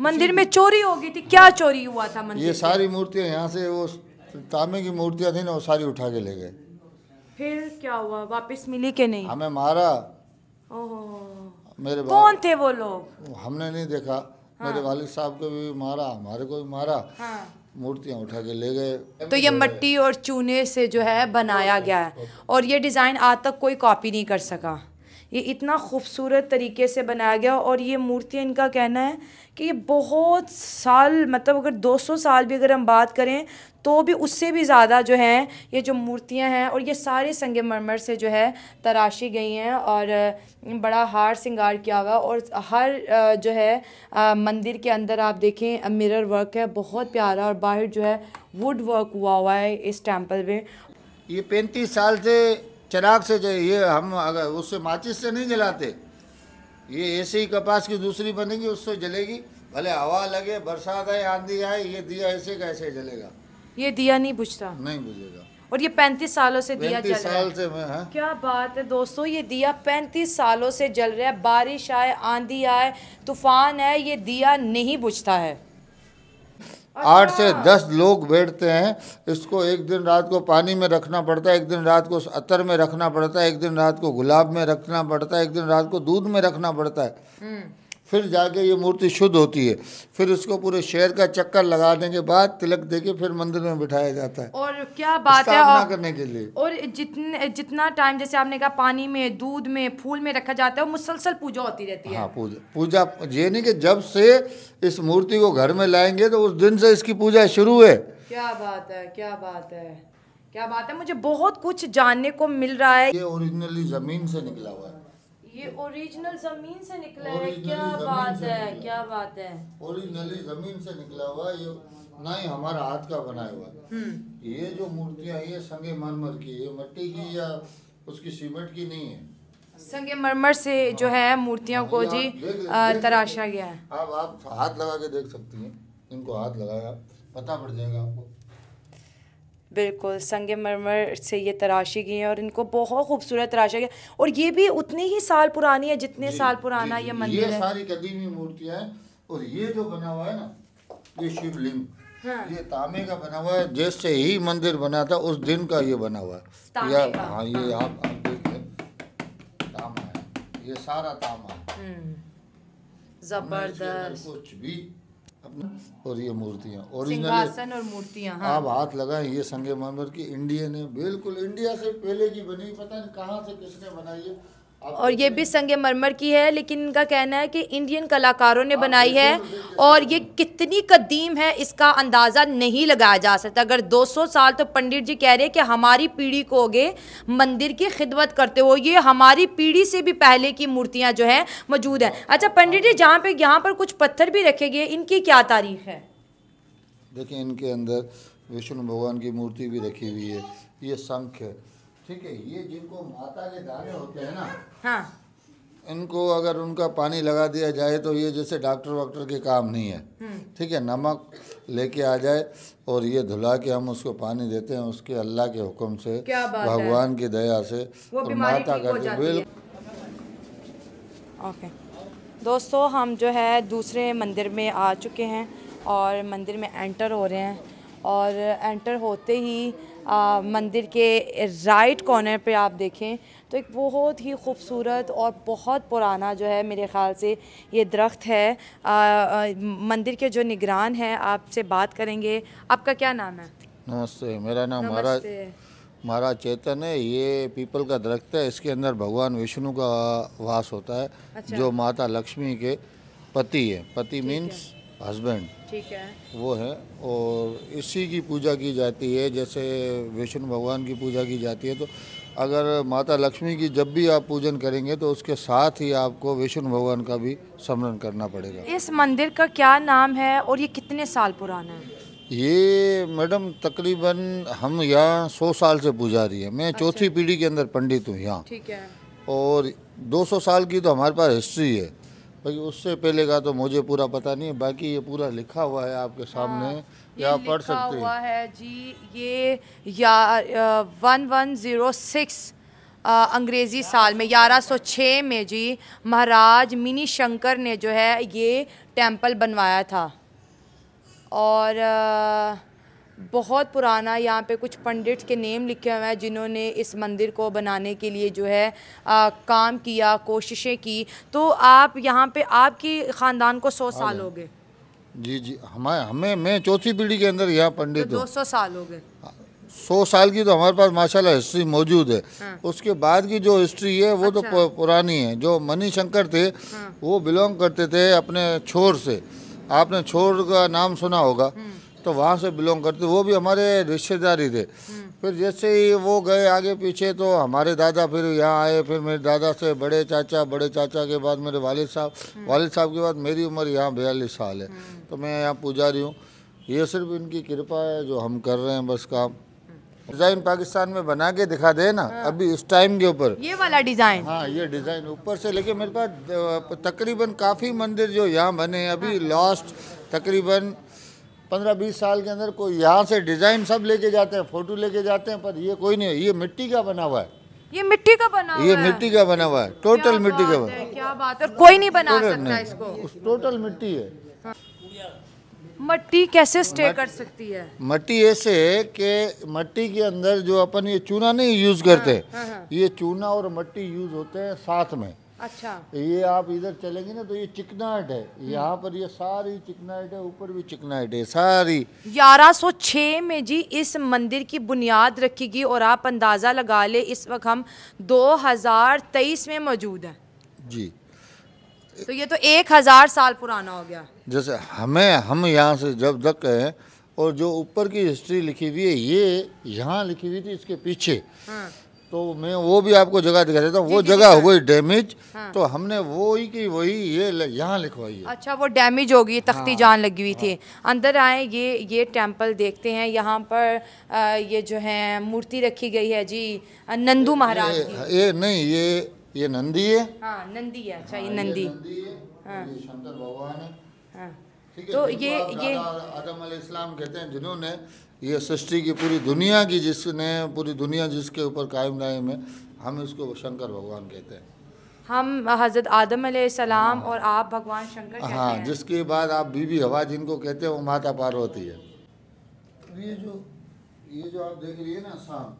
मंदिर में चोरी हो गई थी क्या चोरी हुआ था मंदिर ये सारी मूर्तियां यहाँ से वो तामे की मूर्तियां थी ना वो सारी उठा के ले गए फिर क्या हुआ वापस मिली के नहीं हमें मारा मेरे कौन थे वो लोग हमने नहीं देखा हाँ। मेरे वालिद साहब को भी मारा हमारे को भी मारा हाँ। मूर्तियां उठा के ले गए तो ये मट्टी और चूने से जो है बनाया गया है और ये डिज़ाइन आज तक कोई कॉपी नहीं कर सका ये इतना खूबसूरत तरीके से बनाया गया और ये मूर्तियाँ इनका कहना है कि ये बहुत साल मतलब अगर 200 साल भी अगर हम बात करें तो भी उससे भी ज़्यादा जो हैं ये जो मूर्तियां हैं और ये सारे संग मरमर से जो है तराशी गई हैं और बड़ा हार सिंगार किया हुआ और हर जो है मंदिर के अंदर आप देखें मिरर वर्क है बहुत प्यारा और बाहर जो है वुड वर्क हुआ हुआ है इस टेम्पल में ये पैंतीस साल से चराग से ये हम अगर उससे माचिस से नहीं जलाते ये ऐसे ही कपास की दूसरी बनेगी उससे जलेगी भले हवा लगे बरसात आए आंधी आए ये दिया ऐसे कैसे जलेगा ये दिया नहीं बुझता नहीं बुझेगा और ये पैंतीस सालों से दिया जल रहा है, है। हाँ। क्या बात है दोस्तों ये दिया पैंतीस सालों से जल रहा है बारिश आए आंधी आए तूफान है ये दिया नहीं बुझता है आठ से अच्छा। दस लोग बैठते हैं इसको एक दिन रात को पानी में रखना पड़ता है एक दिन रात को अतर में रखना पड़ता है एक दिन रात को गुलाब में रखना पड़ता है एक दिन रात को दूध में रखना पड़ता है हम्म। फिर जाके ये मूर्ति शुद्ध होती है फिर उसको पूरे शहर का चक्कर लगाने के बाद तिलक दे के फिर मंदिर में बिठाया जाता है और क्या बात है और, करने के लिए और जितने जितना टाइम जैसे आपने कहा पानी में दूध में फूल में रखा जाता है मुसलसल पूजा होती रहती है हाँ पूजा पूजा ये नहीं कि जब से इस मूर्ति को घर में लाएंगे तो उस दिन से इसकी पूजा शुरू है क्या बात है क्या बात है क्या बात है मुझे बहुत कुछ जानने को मिल रहा है ये ओरिजिनली जमीन से निकला हुआ है ये ओरिजिनल जमीन से निकला है क्या बात है क्या बात है ओरिजिनली जमीन से निकला हुआ ये ना ही हमारा हाथ का बनाया हुआ हम्म। ये जो मूर्तियाँ ये संगे मरमर की ये मट्टी की या उसकी सीमेंट की नहीं है संगे मरमर से जो है हाँ। मूर्तियों को हाँ, जी हाँ, तराशा गया है अब आप हाथ लगा के देख सकती हैं इनको हाथ लगाया पता पड़ जाएगा आपको बिल्कुल संग मरमर से ये तराशी गई हैं और इनको बहुत खूबसूरत तराशा गया और ये भी उतने ही साल पुरानी है जितने साल पुराना ये मंदिर है ये सारी कदीमी मूर्तियां हैं और ये जो बना हुआ है ना ये शिवलिंग हाँ। ये तामे का बना हुआ है जैसे ही मंदिर बना था उस दिन का ये बना हुआ है या, हाँ ये आप आप देखिए तामा है ये सारा तामा है हम्म। जबरदस्त कुछ भी अपना और ये मूर्तियाँ ओरिजिनल और मूर्तियाँ हाँ। आप हाथ लगाए ये संगे संग की इंडियन है बिल्कुल इंडिया से पहले की बनी पता नहीं कहाँ से किसने बनाई है और ये भी संग मरमर की है लेकिन इनका कहना है कि इंडियन कलाकारों ने बनाई है और ये कितनी कदीम है इसका अंदाज़ा नहीं लगाया जा सकता अगर 200 साल तो पंडित जी कह रहे हैं कि हमारी पीढ़ी को आगे मंदिर की खिदमत करते हो ये हमारी पीढ़ी से भी पहले की मूर्तियां जो है मौजूद हैं अच्छा पंडित जी जहाँ पर यहाँ पर कुछ पत्थर भी रखे गए इनकी क्या तारीफ है देखिए इनके अंदर विष्णु भगवान की मूर्ति भी रखी हुई है ये शंख है ठीक है ये जिनको माता के दाने होते हैं ना हाँ इनको अगर उनका पानी लगा दिया जाए तो ये जैसे डॉक्टर वॉक्टर के काम नहीं है हम्म। ठीक है नमक लेके आ जाए और ये धुला के हम उसको पानी देते हैं उसके अल्लाह के हुक्म से भगवान की दया से और माता का बिल ओके दोस्तों हम जो है दूसरे मंदिर में आ चुके हैं और मंदिर में एंटर हो रहे हैं और एंटर होते ही आ, मंदिर के राइट कॉर्नर पे आप देखें तो एक बहुत ही खूबसूरत और बहुत पुराना जो है मेरे ख़्याल से ये दरख्त है आ, आ, मंदिर के जो निगरान है आपसे बात करेंगे आपका क्या नाम है नमस्ते मेरा नाम महाराज महाराज चेतन है ये पीपल का दरख्त है इसके अंदर भगवान विष्णु का वास होता है अच्छा। जो माता लक्ष्मी के पति है पति मीन्स हस्बैंड ठीक है वो है और इसी की पूजा की जाती है जैसे विष्णु भगवान की पूजा की जाती है तो अगर माता लक्ष्मी की जब भी आप पूजन करेंगे तो उसके साथ ही आपको विष्णु भगवान का भी स्मरण करना पड़ेगा इस मंदिर का क्या नाम है और ये कितने साल पुराना है ये मैडम तकरीबन हम यहाँ सौ साल से पूजा रही है मैं चौथी अच्छा। पीढ़ी के अंदर पंडित हूँ यहाँ ठीक है और 200 साल की तो हमारे पास हिस्ट्री है भाई उससे पहले का तो मुझे पूरा पता नहीं है बाकी ये पूरा लिखा हुआ है आपके हाँ, सामने हाँ, या पढ़ सकते हुआ है जी ये वन वन ज़ीरो सिक्स अंग्रेज़ी साल में ग्यारह सौ छः में जी महाराज मिनी शंकर ने जो है ये टेम्पल बनवाया था और आ, बहुत पुराना यहाँ पे कुछ पंडित के नेम लिखे हुए हैं जिन्होंने इस मंदिर को बनाने के लिए जो है आ, काम किया कोशिशें की तो आप यहाँ पे आपकी ख़ानदान को सौ हाँ साल हो गए जी जी हमारे हमें मैं चौथी पीढ़ी के अंदर यहाँ पंडित तो दो सौ साल हो गए हाँ, सौ साल की तो हमारे पास माशाल्लाह हिस्ट्री मौजूद है हाँ। उसके बाद की जो हिस्ट्री है वो तो अच्छा। तो पुरानी है जो मनी शंकर थे हाँ। वो बिलोंग करते थे अपने छोर से आपने छोर का नाम सुना होगा हम्म। तो वहाँ से बिलोंग करते वो भी हमारे रिश्तेदार ही थे फिर जैसे ही वो गए आगे पीछे तो हमारे दादा फिर यहाँ आए फिर मेरे दादा से बड़े चाचा बड़े चाचा के बाद मेरे वालिद साहब वालिद साहब के बाद मेरी उम्र यहाँ बयालीस साल है तो मैं यहाँ पुजारी हूँ ये सिर्फ इनकी कृपा है जो हम कर रहे हैं बस काम डिजाइन पाकिस्तान में बना के दिखा दे ना हाँ। अभी इस टाइम के ऊपर ये वाला डिजाइन हाँ ये डिजाइन ऊपर से लेके मेरे पास तकरीबन काफी मंदिर जो यहाँ बने अभी हाँ। लास्ट तकरीबन पंद्रह बीस साल के अंदर कोई यहाँ से डिज़ाइन सब लेके जाते हैं फ़ोटो लेके जाते हैं पर ये कोई नहीं ये मिट्टी का बना हुआ है ये मिट्टी का बना हुआ ये मिट्टी का बना हुआ है टोटल मिट्टी का बना क्या बात है कोई नहीं बना सकता इसको टोटल मिट्टी है मट्टी कैसे स्टे कर सकती है मट्टी ऐसे है कि मट्टी के अंदर जो अपन ये चूना नहीं यूज हाँ, करते हाँ, हाँ। ये चूना और मट्टी यूज होते हैं साथ में अच्छा ये आप इधर चलेंगे ना तो ये चिकनाइट है हम्म। यहाँ पर ये सारी चिकनाइट है ऊपर भी चिकनाइट है सारी 1106 में जी इस मंदिर की बुनियाद रखी गई और आप अंदाज़ा लगा ले इस वक्त हम 2023 में मौजूद हैं जी तो ये तो एक हज़ार साल पुराना हो गया जैसे हमें हम यहाँ से जब तक है और जो ऊपर की हिस्ट्री लिखी हुई है ये यहाँ लिखी हुई थी इसके पीछे हाँ। तो मैं वो भी आपको जगह दिखा देता हूँ वो जगह हो गई डैमेज हाँ। तो हमने वो ही की वही ये यहाँ लिखवाई है अच्छा वो डैमेज हो गई तख्ती हाँ। जान लगी हुई हाँ। थी अंदर आए ये ये टेंपल देखते हैं यहाँ पर आ, ये जो है मूर्ति रखी गई है जी नंदू महाराज ये, हाँ, ये नहीं ये ये नंदी है हाँ नंदी है अच्छा ये हाँ, नंदी हाँ। शंकर भगवान है तो ये ये आदम इस्लाम कहते हैं जिन्होंने ये सृष्टि की पूरी दुनिया की जिसने पूरी दुनिया जिसके ऊपर कायम नायम है हम इसको शंकर भगवान कहते हैं हम हज़रत आदम सलाम और आप भगवान शंकर कहते हाँ जिसके बाद आप बीबी हवा जिनको कहते हैं वो माता पार्वती है तो ये जो ये जो आप देख रही है ना शाम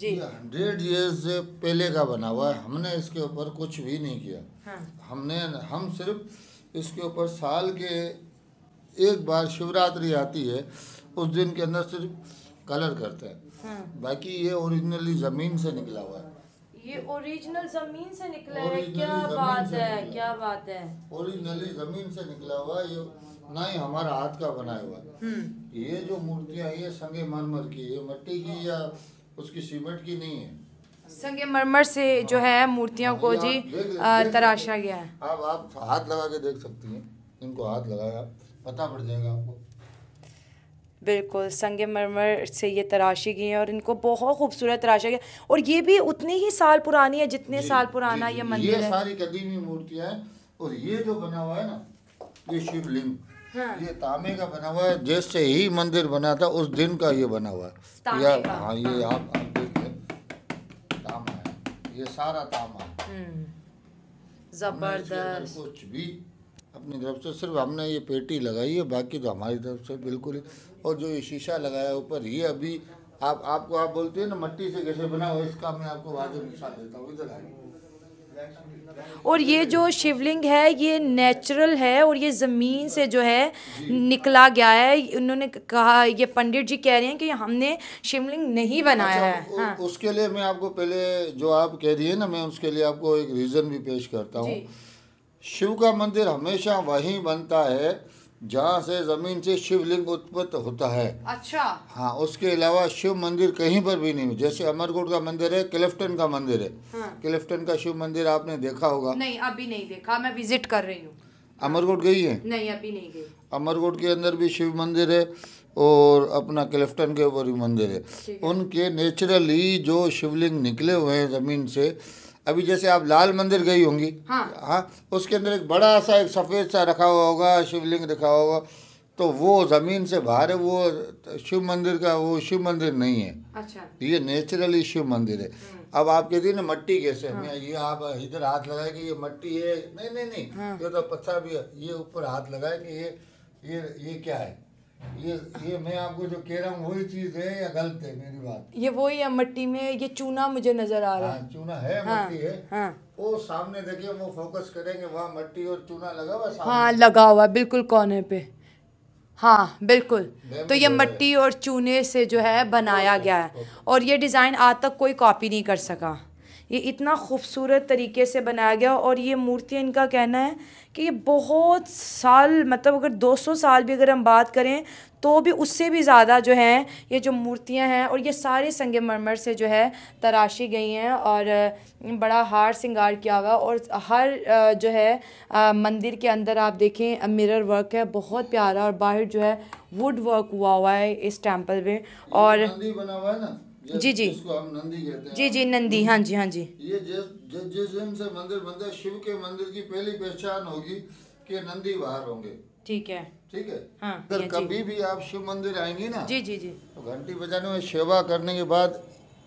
जी हंड्रेड ईयर्स से पहले का बना हुआ है हमने इसके ऊपर कुछ भी नहीं किया हाँ। हमने हम सिर्फ इसके ऊपर साल के एक बार शिवरात्रि आती है उस दिन के अंदर सिर्फ कलर करते हैं हाँ। बाकी ये ओरिजिनली जमीन से निकला हुआ है ये ओरिजिनल जमीन से निकला है क्या बात है क्या बात है ओरिजिनली जमीन से निकला हुआ ये ना ही हमारा हाथ का बनाया हुआ हम्म। ये जो मूर्तियाँ ये संगे मरमर की ये मट्टी की या उसकी सीमेंट की नहीं है संगे मरमर से जो है मूर्तियों को हाँ, जी तराशा गया है अब आप हाथ लगा के देख सकती हैं इनको हाथ लगाया पता पड़ जाएगा आपको बिल्कुल संग मरमर से ये तराशी गई हैं और इनको बहुत खूबसूरत तराशा गया और ये भी उतने ही साल पुरानी है जितने साल पुराना ये मंदिर ये है सारी कदीमी मूर्तियां हैं और ये जो बना हुआ है ना ये शिवलिंग हाँ। ये तामे का बना हुआ है जैसे ही मंदिर बना था उस दिन का ये बना हुआ है या, हाँ ये आप, आप देखिए तामा है ये सारा तामा हम्म। जबरदस्त कुछ भी अपनी तरफ से सिर्फ हमने ये पेटी लगाई है बाकी तो हमारी तरफ से बिल्कुल ही और जो ये शीशा लगाया ऊपर ये अभी आप आपको आप बोलते हैं ना मट्टी से कैसे बना हो इसका मैं आपको वादे मिसाल देता हूँ इधर आइए और ये जो शिवलिंग है ये नेचुरल है और ये ज़मीन से जो है निकला गया है उन्होंने कहा ये पंडित जी कह रहे हैं कि हमने शिवलिंग नहीं बनाया अच्छा, है अच्छा, हाँ। उसके लिए मैं आपको पहले जो आप कह रही है ना मैं उसके लिए आपको एक रीज़न भी पेश करता हूँ शिव का मंदिर हमेशा वहीं बनता है जहाँ से जमीन से शिवलिंग उत्पन्न होता है अच्छा हाँ उसके अलावा शिव मंदिर कहीं पर भी नहीं जैसे अमरकोट का मंदिर है क्लिफ्टन का मंदिर है हाँ। क्लिफ्टन का शिव मंदिर आपने देखा होगा नहीं अभी नहीं देखा मैं विजिट कर रही हूँ अमरकोट गई है नहीं अभी नहीं गई अमरकोट के अंदर भी शिव मंदिर है और अपना क्लिफ्टन के ऊपर भी मंदिर है उनके नेचुरली जो शिवलिंग निकले हुए हैं ज़मीन से अभी जैसे आप लाल मंदिर गई होंगी हाँ हाँ उसके अंदर एक बड़ा सा एक सफ़ेद सा रखा हुआ होगा शिवलिंग रखा हुआ होगा तो वो ज़मीन से बाहर है वो शिव मंदिर का वो शिव मंदिर नहीं है अच्छा ये नेचुरली शिव मंदिर है हम्म। अब आप कहती ना मट्टी कैसे हाँ। ये आप इधर हाथ लगाए कि ये मट्टी है नहीं नहीं नहीं हाँ। ये तो पत्थर भी है ये ऊपर हाथ लगाए कि ये ये ये क्या है ये ये मैं आपको जो कह रहा हूँ वही चीज है या गलत है मेरी बात ये वही है मट्टी में ये चूना मुझे नजर आ रहा हाँ, है हाँ, चूना है हाँ, मट्टी है हाँ, वो सामने देखिए वो फोकस करेंगे वहाँ मट्टी और चूना लगा हुआ हाँ लगा हुआ बिल्कुल कोने पे हाँ बिल्कुल तो ये मट्टी और चूने से जो है बनाया गया है और ये डिज़ाइन आज तक कोई कॉपी नहीं कर सका ये इतना खूबसूरत तरीके से बनाया गया और ये मूर्ति इनका कहना है कि ये बहुत साल मतलब अगर 200 साल भी अगर हम बात करें तो भी उससे भी ज़्यादा जो हैं ये जो मूर्तियां हैं और ये सारे संग मरमर से जो है तराशी गई हैं और बड़ा हार सिंगार किया हुआ और हर जो है मंदिर के अंदर आप देखें मिरर वर्क है बहुत प्यारा और बाहर जो है वुड वर्क हुआ हुआ है इस टेम्पल में और बना हुआ है ना जी जी इसको हम नंदी कहते हैं जी जी नंदी हाँ जी हाँ जी ये जिस जिस दिन से मंदिर बनते शिव के मंदिर की पहली पहचान होगी कि नंदी बाहर होंगे ठीक है ठीक है हाँ, अगर कभी भी आप शिव मंदिर आएंगे ना जी जी जी तो घंटी बजाने में सेवा करने के बाद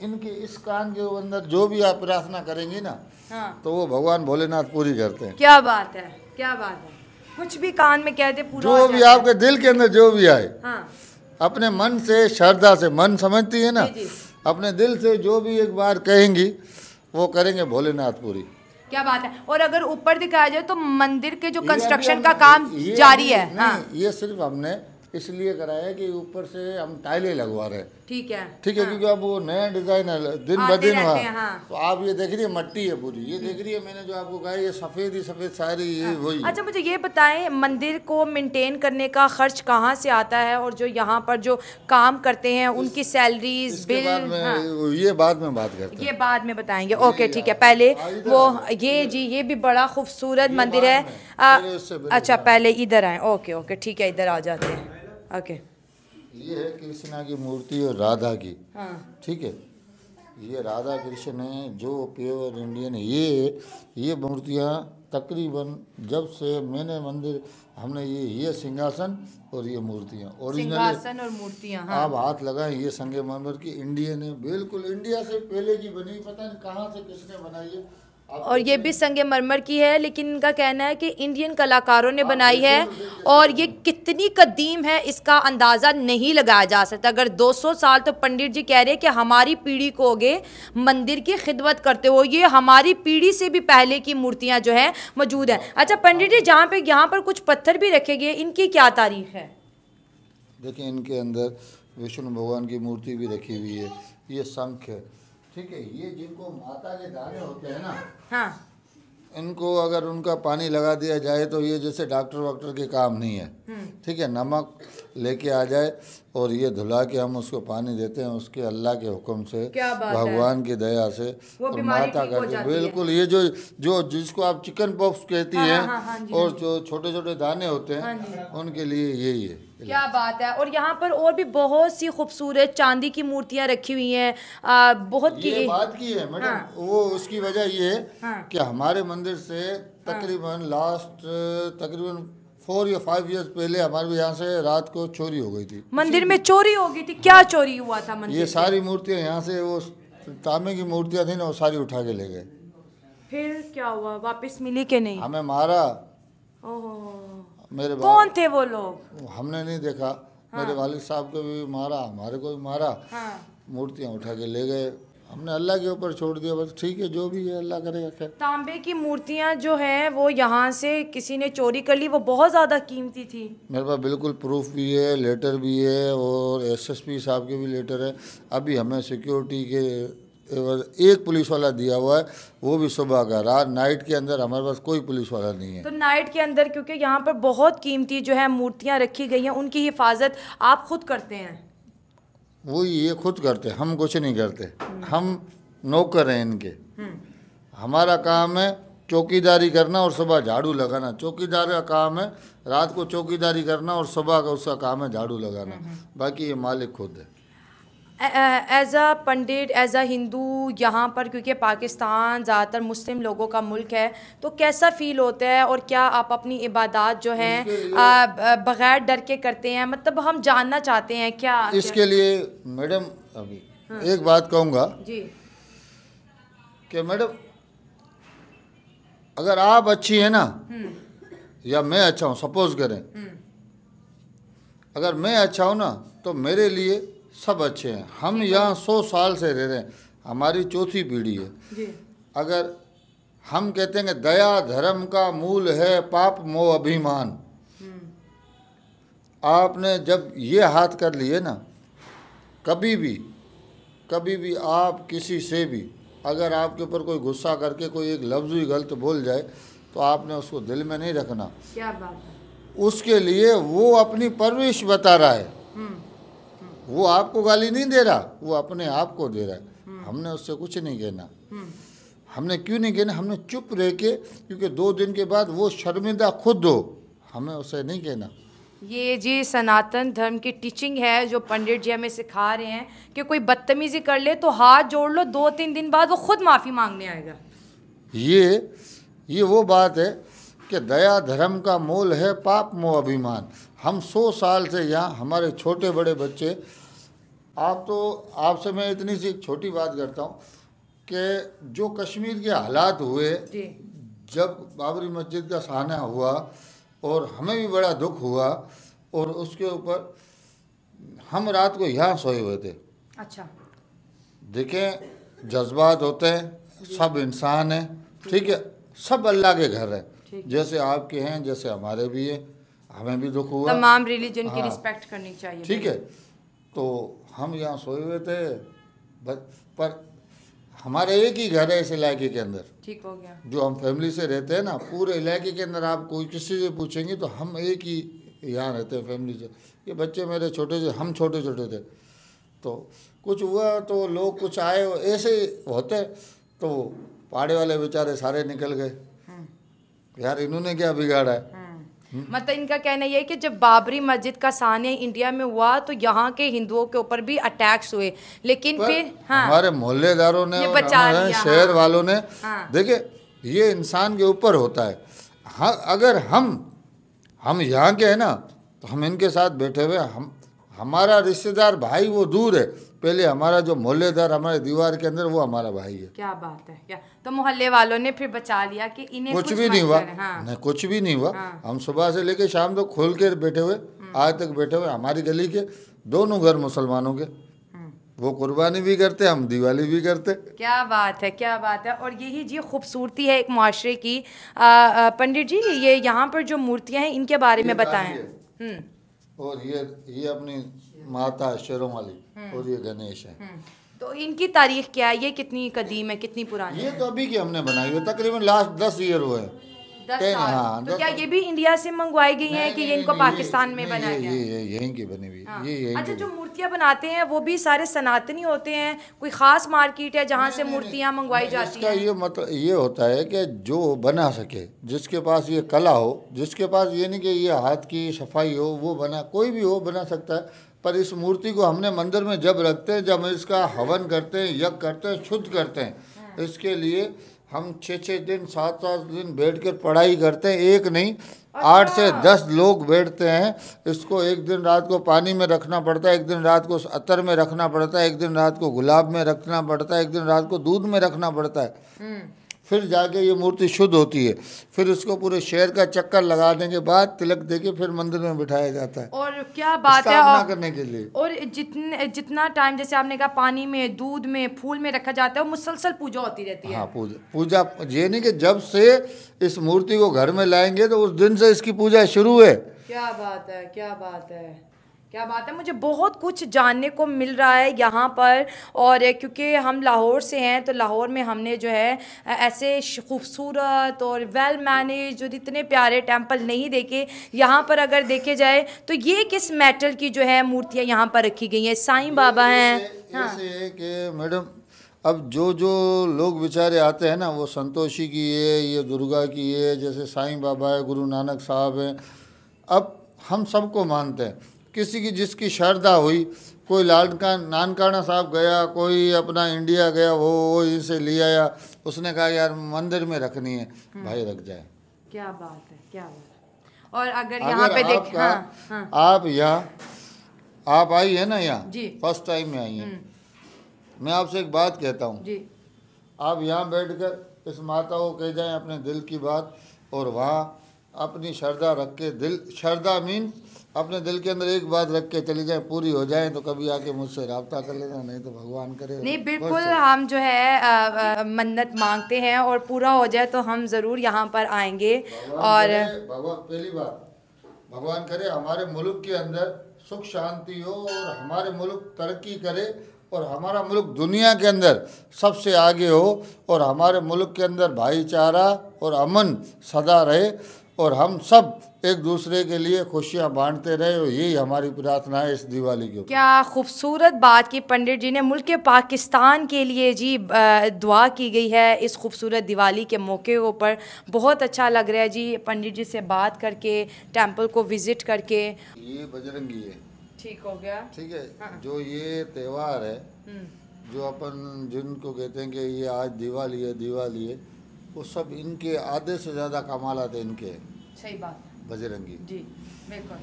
इनके इस कान के अंदर जो भी आप प्रार्थना करेंगे ना हाँ। तो वो भगवान भोलेनाथ पूरी करते हैं क्या बात है क्या बात है कुछ भी कान में कहते पूरा जो भी आपके दिल के अंदर जो भी आए हाँ। अपने मन से श्रद्धा से मन समझती है ना जी जी। अपने दिल से जो भी एक बार कहेंगी वो करेंगे भोलेनाथ पूरी क्या बात है और अगर ऊपर दिखाया जाए तो मंदिर के जो कंस्ट्रक्शन का काम जारी है हाँ। ये सिर्फ हमने इसलिए कराया कि ऊपर से हम टाइलें लगवा रहे हैं ठीक है ठीक है हाँ। क्योंकि अब वो नया डिजाइन है दिन हाँ, ब दिन हुआ हाँ। हाँ। तो आप ये देख रही है मट्टी है पूरी ये हम्म। देख रही है मैंने जो आपको कहा ये सफेद ही सफेद सारी ये वही अच्छा मुझे ये बताएं मंदिर को मेंटेन करने का खर्च कहाँ से आता है और जो यहाँ पर जो काम करते हैं उनकी सैलरी बिल ये बाद में बात करते ये बाद में बताएंगे ओके ठीक है पहले वो ये जी ये भी बड़ा खूबसूरत मंदिर है अच्छा पहले इधर आए ओके ओके ठीक है इधर आ जाते हैं ओके ये है कृष्णा की मूर्ति और राधा की हाँ ठीक है ये राधा कृष्ण है जो प्योर इंडियन ये ये मूर्तियाँ तकरीबन जब से मैंने मंदिर हमने ये ये सिंहासन और ये मूर्तियाँ सिंहासन और मूर्तियाँ हाँ। आप हाथ लगाए ये संगे मंदिर की इंडियन है बिल्कुल इंडिया से पहले की बनी पता नहीं कहाँ से किसने बनाई है और ये भी संगे मरमर की है लेकिन इनका कहना है कि इंडियन कलाकारों ने बनाई है और ये कितनी कदीम है इसका अंदाज़ा नहीं लगाया जा सकता अगर 200 साल तो पंडित जी कह रहे हैं कि हमारी पीढ़ी को गे मंदिर की खिदमत करते हो ये हमारी पीढ़ी से भी पहले की मूर्तियां जो है मौजूद हैं अच्छा पंडित जी जहाँ पर यहाँ पर कुछ पत्थर भी रखे गए इनकी क्या तारीख है देखिए इनके अंदर विष्णु भगवान की मूर्ति भी रखी हुई है ये संख्य है ठीक है ये जिनको माता के दाने होते हैं ना हाँ इनको अगर उनका पानी लगा दिया जाए तो ये जैसे डॉक्टर वॉक्टर के काम नहीं है हम्म। ठीक है नमक लेके आ जाए और ये धुला के हम उसको पानी देते हैं उसके अल्लाह के हुक्म से भगवान की दया से और माता का बिल्कुल ये जो जो जिसको आप चिकन पॉप्स कहती हाँ, हाँ, हैं हाँ, हाँ, और हाँ। जो छोटे छोटे दाने होते हैं हाँ, उनके लिए यही है क्या बात है और यहाँ पर और भी बहुत सी खूबसूरत चांदी की मूर्तियाँ रखी हुई हैं बहुत ये की बात की है मैडम हाँ। वो उसकी वजह ये हाँ। कि हमारे मंदिर से हाँ। तकरीबन हाँ। लास्ट तकरीबन फोर या फाइव इयर्स पहले हमारे यहाँ से रात को चोरी हो गई थी मंदिर में चोरी हो गई थी क्या हाँ। चोरी हुआ था मंदिर ये सारी मूर्तियाँ यहाँ से वो तांबे की मूर्तियाँ थी ना वो सारी उठा के ले गए फिर क्या हुआ वापस मिली के नहीं हमें मारा मेरे कौन थे वो लोग हमने नहीं देखा हाँ। मेरे वाले साहब को भी मारा हमारे को भी मारा हाँ। मूर्तियाँ उठा के ले गए हमने अल्लाह के ऊपर छोड़ दिया बस ठीक है जो भी है अल्लाह करेगा खैर तांबे की मूर्तियाँ जो है वो यहाँ से किसी ने चोरी कर ली वो बहुत ज़्यादा कीमती थी मेरे पास बिल्कुल प्रूफ भी है लेटर भी है और एसएसपी साहब के भी लेटर है अभी हमें सिक्योरिटी के एक पुलिस वाला दिया हुआ है वो भी सुबह का रात नाइट के अंदर हमारे पास कोई पुलिस वाला नहीं है तो नाइट के अंदर क्योंकि यहाँ पर बहुत कीमती जो है मूर्तियाँ रखी गई हैं उनकी हिफाजत आप खुद करते हैं वो ये खुद करते हैं हम कुछ नहीं करते हम्म। हम नौकर हैं इनके हम्म। हमारा काम है चौकीदारी करना और सुबह झाड़ू लगाना चौकीदार का काम है रात को चौकीदारी करना और सुबह का उसका काम है झाड़ू लगाना हम्म। बाकी ये मालिक खुद है as a pandit as a Hindu यहाँ पर क्योंकि पाकिस्तान ज़्यादातर मुस्लिम लोगों का मुल्क है तो कैसा फ़ील होता है और क्या आप अपनी इबादत जो हैं बग़ैर डर के करते हैं मतलब हम जानना चाहते हैं क्या इसके लिए मैडम अभी हाँ। एक बात कहूँगा जी कि मैडम अगर आप अच्छी हैं ना हम्म। या मैं अच्छा हूँ सपोज करें हम्म। अगर मैं अच्छा हूँ ना तो मेरे लिए सब अच्छे हैं हम यहाँ सौ साल से रह रहे हैं हमारी चौथी पीढ़ी है जी। अगर हम कहते हैं कि दया धर्म का मूल है पाप मोह अभिमान हम्म। आपने जब ये हाथ कर लिए ना कभी भी कभी भी आप किसी से भी अगर आपके ऊपर कोई गुस्सा करके कोई एक लफ्ज़ ही गलत बोल जाए तो आपने उसको दिल में नहीं रखना क्या बात है उसके लिए वो अपनी परवरिश बता रहा है हम्म। वो आपको गाली नहीं दे रहा वो अपने आप को दे रहा है हम्म। हमने उससे कुछ नहीं कहना हम्म। हमने क्यों नहीं कहना हमने चुप रह के क्योंकि दो दिन के बाद वो शर्मिंदा खुद हो हमें उसे नहीं कहना ये जी सनातन धर्म की टीचिंग है जो पंडित जी हमें सिखा रहे हैं कि कोई बदतमीजी कर ले तो हाथ जोड़ लो दो तीन दिन बाद वो खुद माफ़ी मांगने आएगा ये ये वो बात है कि दया धर्म का मूल है पाप मोह अभिमान हम सौ साल से यहाँ हमारे छोटे बड़े बच्चे आप तो आपसे मैं इतनी सी छोटी बात करता हूँ कि जो कश्मीर के हालात हुए जब बाबरी मस्जिद का सहना हुआ और हमें भी बड़ा दुख हुआ और उसके ऊपर हम रात को यहाँ सोए हुए थे अच्छा देखें जज्बात होते हैं सब इंसान हैं ठीक है सब अल्लाह के घर हैं जैसे आपके हैं जैसे हमारे भी है हमें भी दुख हुआ तमाम रिलीजन हाँ, की रिस्पेक्ट करनी चाहिए ठीक है तो हम यहाँ सोए हुए थे बस पर हमारे एक ही घर है इस इलाके के अंदर ठीक हो गया जो हम फैमिली से रहते हैं ना पूरे इलाके के अंदर आप कोई किसी से पूछेंगे तो हम एक ही यहाँ रहते हैं फैमिली से ये बच्चे मेरे छोटे से हम छोटे छोटे थे तो कुछ हुआ तो लोग कुछ आए ऐसे होते तो पाड़े वाले बेचारे सारे निकल गए यार इन्होंने क्या बिगाड़ा है हाँ। मतलब इनका कहना यह है कि जब बाबरी मस्जिद का सानिया इंडिया में हुआ तो यहाँ के हिंदुओं के ऊपर भी अटैक्स हुए लेकिन फिर हाँ, हमारे मोहल्लेदारों ने हाँ। शहर वालों ने हाँ, देखे ये इंसान के ऊपर होता है हाँ अगर हम हम यहाँ के हैं ना तो हम इनके साथ बैठे हुए हम हमारा रिश्तेदार भाई वो दूर है पहले हमारा जो मोहल्लेदार हमारे दीवार के अंदर वो हमारा भाई है क्या बात है क्या तो मोहल्ले वालों ने फिर बचा लिया कि इन्हें कुछ, कुछ भी नहीं हुआ हाँ। नहीं कुछ भी नहीं हुआ हाँ। हम सुबह से लेके शाम तक खोल के बैठे हुए हम्म। आज तक बैठे हुए हमारी गली के दोनों घर मुसलमानों के हम्म। वो कुर्बानी भी करते हम दिवाली भी करते क्या बात है क्या बात है और यही जी खूबसूरती है एक माशरे की पंडित जी ये यहाँ पर जो मूर्तियाँ हैं इनके बारे में बताए हम्म। और ये ये अपनी माता शेरों वाली हम्म। और ये गणेश है हम्म। तो इनकी तारीख क्या है ये कितनी कदीम है कितनी पुरानी ये तो अभी की हमने बनाई है तकरीबन लास्ट दस ईयर हुए हाँ, तो क्या ये भी इंडिया से मंगवाई गई है कि ये इनको पाकिस्तान में बनाया गया ये ये, यहीं की बनी हुई हाँ। ये अच्छा जो मूर्तियाँ बनाते हैं वो भी सारे सनातनी होते हैं कोई ख़ास मार्केट है जहाँ से मूर्तियाँ मंगवाई जाती हैं ये मतलब ये होता है कि जो बना सके जिसके पास ये कला हो जिसके पास ये नहीं कि ये हाथ की सफाई हो वो बना कोई भी हो बना सकता है पर इस मूर्ति को हमने मंदिर में जब रखते हैं जब इसका हवन करते हैं यज्ञ करते हैं शुद्ध करते हैं हाँ। इसके लिए हम छः छः दिन सात सात दिन बैठ कर पढ़ाई करते हैं एक नहीं आठ से हाँ। दस लोग बैठते हैं इसको एक दिन रात को पानी में रखना पड़ता है एक दिन रात को अतर में रखना पड़ता है एक दिन रात को गुलाब में रखना पड़ता है एक दिन रात को दूध में रखना पड़ता है हम्म। फिर जाके ये मूर्ति शुद्ध होती है फिर उसको पूरे शहर का चक्कर लगाने के बाद तिलक देके फिर मंदिर में बिठाया जाता है और क्या बात है और, करने के लिए और जितने जितना टाइम जैसे आपने कहा पानी में दूध में फूल में रखा जाता है मुसलसल पूजा होती रहती है हाँ पूजा पूजा ये नहीं की जब से इस मूर्ति को घर में लाएंगे तो उस दिन से इसकी पूजा शुरू है क्या बात है क्या बात है क्या बात है मुझे बहुत कुछ जानने को मिल रहा है यहाँ पर और क्योंकि हम लाहौर से हैं तो लाहौर में हमने जो है ऐसे खूबसूरत और वेल मैनेज और इतने प्यारे टेंपल नहीं देखे यहाँ पर अगर देखे जाए तो ये किस मेटल की जो है मूर्तियाँ यहाँ पर रखी गई हैं साईं बाबा हैं हाँ। कि मैडम अब जो जो लोग बेचारे आते हैं ना वो संतोषी की है ये दुर्गा की है जैसे साईं बाबा है गुरु नानक साहब हैं अब हम सबको मानते हैं किसी की जिसकी श्रद्धा हुई कोई लालका नानकाना साहब गया कोई अपना इंडिया गया वो वो इनसे ले आया उसने कहा यार मंदिर में रखनी है हम्म। भाई रख जाए क्या बात है क्या बात और अगर यहाँ पे देख हाँ, हाँ। आप यहाँ आप आई है ना यहाँ फर्स्ट टाइम में आई है हम्म। मैं आपसे एक बात कहता हूँ आप यहाँ बैठकर इस माता को कह जाए अपने दिल की बात और वहाँ अपनी श्रद्धा रख के दिल श्रद्धा मीन्स अपने दिल के अंदर एक बात रख के चले जाए पूरी हो जाए तो कभी आके मुझसे रहा कर लेना नहीं तो भगवान करे नहीं बिल्कुल हम जो है मन्नत मांगते हैं और पूरा हो जाए तो हम ज़रूर यहाँ पर आएंगे और भगवान पहली बात भगवान करे हमारे मुल्क के अंदर सुख शांति हो और हमारे मुल्क तरक्की करे और हमारा मुल्क दुनिया के अंदर सबसे आगे हो और हमारे मुल्क के अंदर भाईचारा और अमन सदा रहे और हम सब एक दूसरे के लिए खुशियाँ बांटते रहे और यही हमारी प्रार्थना है इस दिवाली की क्या खूबसूरत बात की पंडित जी ने मुल्क पाकिस्तान के लिए जी दुआ की गई है इस खूबसूरत दिवाली के मौके ऊपर बहुत अच्छा लग रहा है जी पंडित जी से बात करके टेम्पल को विज़िट करके ये बजरंगी है ठीक हो गया ठीक है हाँ। जो ये त्योहार है हम्म। जो अपन जिनको कहते हैं कि ये आज दिवाली है दिवाली है वो सब इनके आधे से ज़्यादा कमाल आते इनके सही बात बजरंगी जी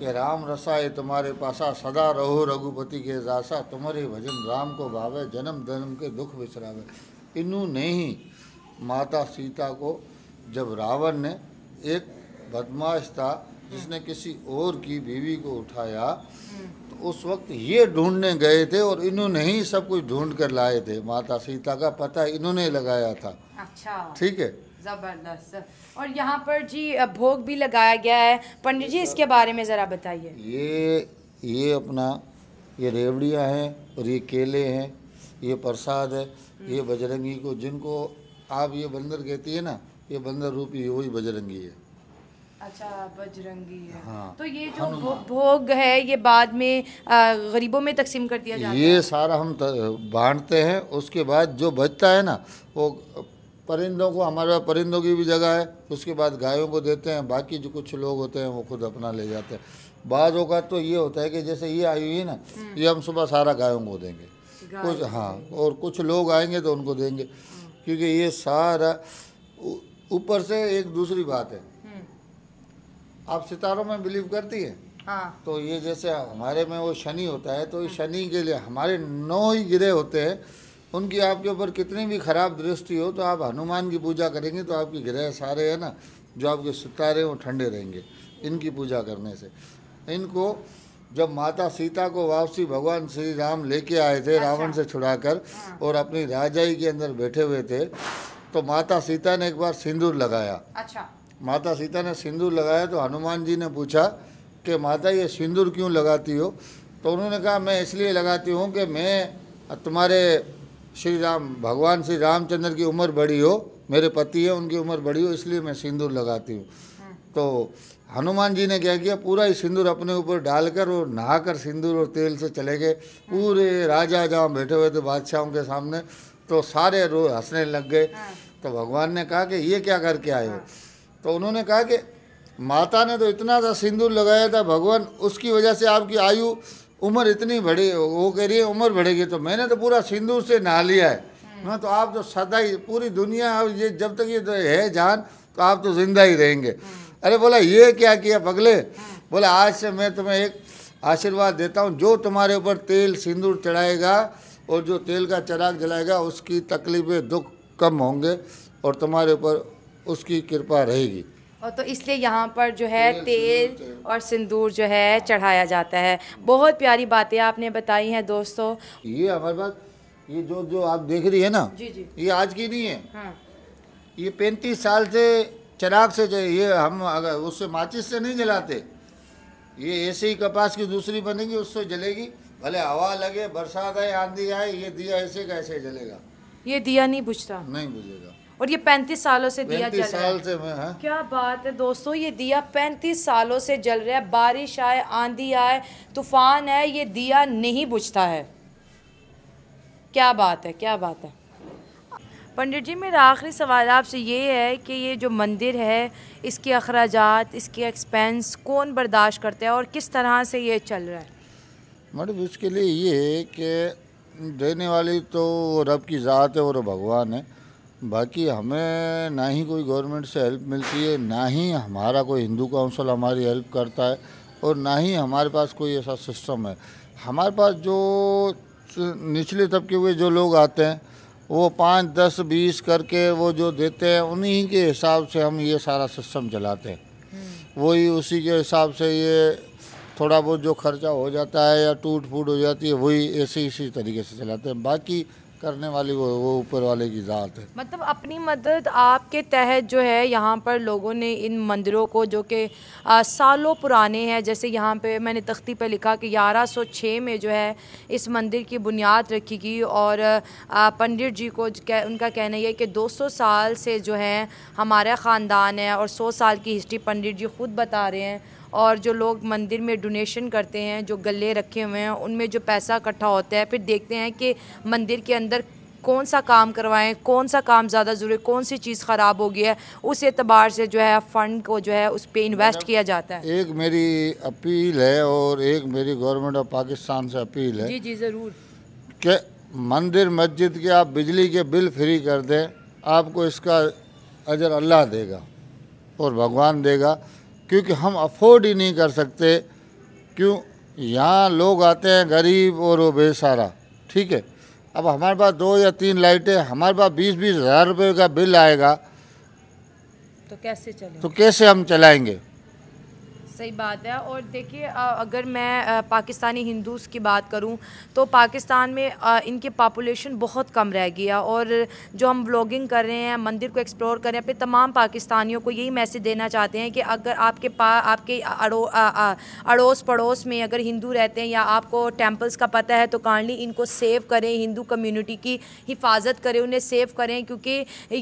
राम राम रसाए तुम्हारे पासा सदा रहो रघुपति के दासा तुम्हारे भजन राम को भावे जन्म जन्म के दुख बिसरावे इनू नहीं ही माता सीता को जब रावण ने एक बदमाश था जिसने किसी और की बीवी को उठाया तो उस वक्त ये ढूंढने गए थे और इन्होंने ही सब कुछ ढूंढ कर लाए थे माता सीता का पता इन्होंने लगाया था अच्छा ठीक है ज़बरदस्त और यहाँ पर जी भोग भी लगाया गया है पंडित जी इसके बारे में ज़रा बताइए ये ये अपना ये रेवड़िया है और ये केले हैं ये प्रसाद है हम्म। ये बजरंगी को जिनको आप ये बंदर कहती है ना ये बंदर रूपी वही बजरंगी है अच्छा बजरंगी है हाँ, तो ये जो भो, भोग है ये बाद में आ, गरीबों में तकसीम कर दिया जाता ये है। सारा हम बांटते हैं उसके बाद जो बचता है ना वो परिंदों को हमारे पास परिंदों की भी जगह है उसके बाद गायों को देते हैं बाकी जो कुछ लोग होते हैं वो खुद अपना ले जाते हैं बाद होगा तो ये होता है कि जैसे ये आई हुई ना हम्म। ये हम सुबह सारा गायों को देंगे कुछ हाँ और कुछ लोग आएंगे तो उनको देंगे हम्म। क्योंकि ये सारा ऊपर से एक दूसरी बात है हम्म। आप सितारों में बिलीव करती है हाँ। तो ये जैसे हमारे में वो शनि होता है तो शनि के लिए हमारे नौ ही गिरे होते हैं उनकी आपके ऊपर कितनी भी खराब दृष्टि हो तो आप हनुमान की पूजा करेंगे तो आपके ग्रह सारे हैं ना जो आपके सितारे वो ठंडे रहेंगे इनकी पूजा करने से इनको जब माता सीता को वापसी भगवान श्री राम लेके आए थे रावण अच्छा। से छुड़ाकर हाँ। और अपनी राजाई के अंदर बैठे हुए थे तो माता सीता ने एक बार सिंदूर लगाया अच्छा माता सीता ने सिंदूर लगाया तो हनुमान जी ने पूछा कि माता ये सिंदूर क्यों लगाती हो तो उन्होंने कहा मैं इसलिए लगाती हूँ कि मैं तुम्हारे श्री राम भगवान श्री रामचंद्र की उम्र बड़ी हो मेरे पति है उनकी उम्र बड़ी हो इसलिए मैं सिंदूर लगाती हूँ हाँ। तो हनुमान जी ने क्या किया पूरा ही सिंदूर अपने ऊपर डालकर और नहाकर सिंदूर और तेल से चले गए पूरे राजा जहाँ बैठे हुए थे बादशाहों के सामने तो सारे रो हंसने लग गए हाँ। तो भगवान ने कहा कि ये क्या करके आए हो हाँ। तो उन्होंने कहा कि माता ने तो इतना सा सिंदूर लगाया था भगवान उसकी वजह से आपकी आयु उम्र इतनी बड़ी वो कह रही है उम्र बढ़ेगी तो मैंने तो पूरा सिंदूर से नहा लिया है ना हम्म। हाँ, तो आप तो सदा ही पूरी दुनिया ये जब तक ये तो है जान तो आप तो जिंदा ही रहेंगे हम्म। अरे बोला ये क्या किया पगले हम्म। बोला आज से मैं तुम्हें एक आशीर्वाद देता हूँ जो तुम्हारे ऊपर तेल सिंदूर चढ़ाएगा और जो तेल का चराग जलाएगा उसकी तकलीफ़ें दुख कम होंगे और तुम्हारे ऊपर उसकी कृपा रहेगी और तो इसलिए यहाँ पर जो है तेल, और सिंदूर जो है चढ़ाया जाता है बहुत प्यारी बातें आपने बताई हैं दोस्तों ये हमारे पास ये जो जो आप देख रही है ना जी जी ये आज की नहीं है हाँ। ये पैंतीस साल से चराग से ये हम अगर उससे माचिस से नहीं जलाते ये ऐसे ही कपास की दूसरी बनेगी उससे जलेगी भले हवा लगे बरसात आए आंधी आए ये दिया ऐसे कैसे जलेगा ये दिया नहीं बुझता नहीं बुझेगा और ये पैंतीस सालों से दिया जल रहा है, है। हाँ। क्या बात है दोस्तों ये दिया पैंतीस सालों से जल रहा है बारिश आए आंधी आए तूफान है ये दिया नहीं बुझता है क्या बात है क्या बात है पंडित जी मेरा आखिरी सवाल आपसे ये है कि ये जो मंदिर है इसके अखराज इसके एक्सपेंस कौन बर्दाश्त करता है और किस तरह से ये चल रहा है मतलब इसके लिए ये है कि देने वाली तो रब की ज़ात है और भगवान है बाकी हमें ना ही कोई गवर्नमेंट से हेल्प मिलती है ना ही हमारा कोई हिंदू काउंसिल हमारी हेल्प करता है और ना ही हमारे पास कोई ऐसा सिस्टम है हमारे पास जो निचले तबके हुए जो लोग आते हैं वो पाँच दस बीस करके वो जो देते हैं उन्हीं के हिसाब से हम ये सारा सिस्टम चलाते हैं हम्म। वही उसी के हिसाब से ये थोड़ा बहुत जो खर्चा हो जाता है या टूट फूट हो जाती है वही ऐसे इसी तरीके से चलाते हैं बाकी करने वाली वो वो ऊपर वाले की ज़ात है मतलब अपनी मदद आपके तहत जो है यहाँ पर लोगों ने इन मंदिरों को जो कि सालों पुराने हैं जैसे यहाँ पे मैंने तख्ती पे लिखा कि 1106 में जो है इस मंदिर की बुनियाद रखी गई और पंडित जी को उनका कहना यह कि 200 साल से जो है हमारा ख़ानदान है और 100 साल की हिस्ट्री पंडित जी खुद बता रहे हैं और जो लोग मंदिर में डोनेशन करते हैं जो गले रखे हुए हैं उनमें जो पैसा इकट्ठा होता है फिर देखते हैं कि मंदिर के अंदर कौन सा काम करवाएं कौन सा काम ज़्यादा ज़रूरी कौन सी चीज़ ख़राब हो गई है उस एतबार से जो है फ़ंड को जो है उस पर इन्वेस्ट किया जाता है एक मेरी अपील है और एक मेरी गवर्नमेंट ऑफ पाकिस्तान से अपील है जी जी ज़रूर कि मंदिर मस्जिद के आप बिजली के बिल फ्री कर दें आपको इसका अजर अल्लाह देगा और भगवान देगा क्योंकि हम अफोर्ड ही नहीं कर सकते क्यों यहाँ लोग आते हैं गरीब और वो बेसारा ठीक है अब हमारे पास दो या तीन लाइटें हमारे पास बीस बीस हज़ार रुपये का बिल आएगा तो कैसे चले तो कैसे हम चलाएंगे सही बात है और देखिए अगर मैं पाकिस्तानी हिंदूज़ की बात करूं तो पाकिस्तान में इनकी पापोलेशन बहुत कम रह गया और जो हम व्लॉगिंग कर रहे हैं मंदिर को एक्सप्लोर कर रहे हैं अपने तमाम पाकिस्तानियों को यही मैसेज देना चाहते हैं कि अगर आपके पा आपके अड़ो अड़ोस पड़ोस में अगर हिंदू रहते हैं या आपको टेम्पल्स का पता है तो कांडली इनको सेव करें हिंदू कम्यूनिटी की हिफाजत करें उन्हें सेव करें क्योंकि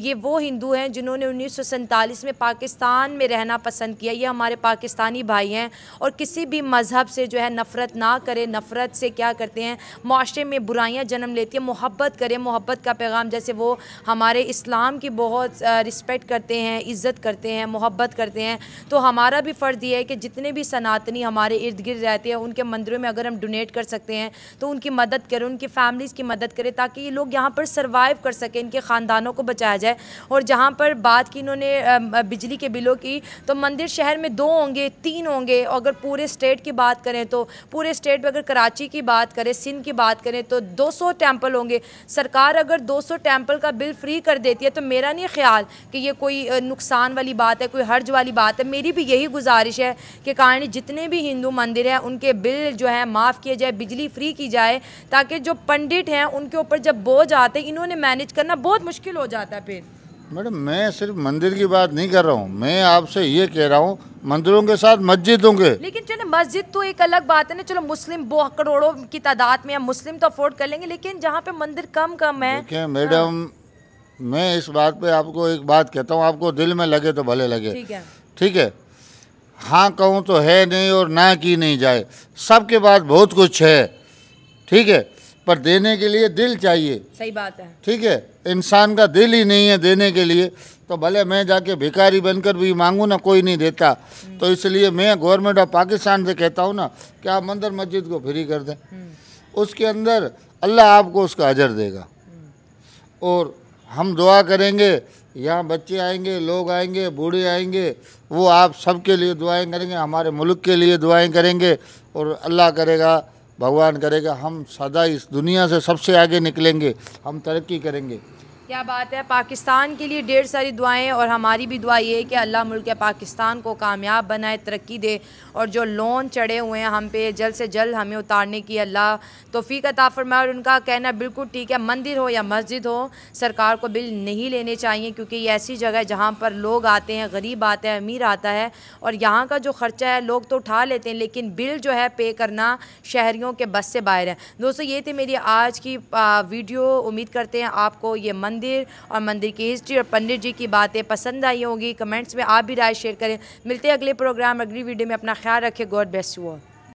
ये वो हिंदू हैं जिन्होंने उन्नीस में पाकिस्तान में रहना पसंद किया ये हमारे पाकिस्तानी भाई हैं और किसी भी मज़हब से जो है नफ़रत ना करें नफ़रत से क्या करते हैं माशरे में बुराइयाँ जन्म लेती हैं मोहब्बत करें मोहब्बत का पैगाम जैसे वो हमारे इस्लाम की बहुत रिस्पेक्ट करते हैं इज़्ज़त करते हैं मोहब्बत करते हैं तो हमारा भी फ़र्ज़ ये है कि जितने भी सनातनी हमारे इर्द गिर्द रहते हैं उनके मंदिरों में अगर हम डोनेट कर सकते हैं तो उनकी मदद करें उनकी फैमिलीज़ की मदद करें ताकि ये लोग यहाँ पर सर्वाइव कर सकें इनके ख़ानदानों को बचाया जाए और जहाँ पर बात की इन्होंने बिजली के बिलों की तो मंदिर शहर में दो होंगे तीन तीन होंगे और अगर पूरे स्टेट की बात करें तो पूरे स्टेट में अगर कराची की बात करें सिंध की बात करें तो 200 टेम्पल होंगे सरकार अगर 200 टेम्पल का बिल फ्री कर देती है तो मेरा नहीं ख्याल कि ये कोई नुकसान वाली बात है कोई हर्ज वाली बात है मेरी भी यही गुजारिश है कि कहानी जितने भी हिंदू मंदिर हैं उनके बिल जो है माफ़ किए जाए बिजली फ्री की जाए ताकि जो पंडित हैं उनके ऊपर जब बोझ आते हैं इन्होंने मैनेज करना बहुत मुश्किल हो जाता है फिर मैडम मैं सिर्फ मंदिर की बात नहीं कर रहा हूँ मैं आपसे ये कह रहा हूँ मंदिरों के साथ मस्जिद होंगे लेकिन चलो मस्जिद तो एक अलग बात है ना चलो मुस्लिम बहुत करोड़ों की तादाद में मुस्लिम तो अफोर्ड कर लेंगे लेकिन जहाँ पे मंदिर कम कम है मैडम हाँ। मैं इस बात पे आपको एक बात कहता हूँ आपको दिल में लगे तो भले लगे ठीक है ठीक है हाँ कहूँ तो है नहीं और ना की नहीं जाए सबके पास बहुत कुछ है ठीक है पर देने के लिए दिल चाहिए सही बात है ठीक है इंसान का दिल ही नहीं है देने के लिए तो भले मैं जाके भिखारी बनकर भी मांगू ना कोई नहीं देता हम्म। तो इसलिए मैं गवर्नमेंट ऑफ पाकिस्तान से कहता हूँ ना कि आप मंदिर मस्जिद को फ्री कर दें हम्म। उसके अंदर अल्लाह आपको उसका अजर देगा हम्म। और हम दुआ करेंगे यहाँ बच्चे आएंगे लोग आएंगे बूढ़े आएंगे वो आप सबके लिए दुआएं करेंगे हमारे मुल्क के लिए दुआएं करेंगे और अल्लाह करेगा भगवान करेगा हम सदा इस दुनिया से सबसे आगे निकलेंगे हम तरक्की करेंगे क्या बात है पाकिस्तान के लिए ढेर सारी दुआएं और हमारी भी दुआ ये है कि अल्लाह मुल्क पाकिस्तान को कामयाब बनाए तरक्की दे और जो लोन चढ़े हुए हैं हम पे जल्द से जल्द हमें उतारने की अल्लाह तोफ़ी ताफ़र मैं और उनका कहना बिल्कुल ठीक है मंदिर हो या मस्जिद हो सरकार को बिल नहीं लेने चाहिए क्योंकि ये ऐसी जगह है जहाँ पर लोग आते हैं गरीब आते हैं अमीर आता है और यहाँ का जो ख़र्चा है लोग तो उठा लेते हैं लेकिन बिल जो है पे करना शहरीों के बस से बाहर है दोस्तों ये थी मेरी आज की वीडियो उम्मीद करते हैं आपको ये मंदिर मंदिर और मंदिर की हिस्ट्री और पंडित जी की बातें पसंद आई होंगी कमेंट्स में आप भी राय शेयर करें मिलते हैं अगले प्रोग्राम अगली वीडियो में अपना ख्याल रखें गॉड ब्लेस यू ऑल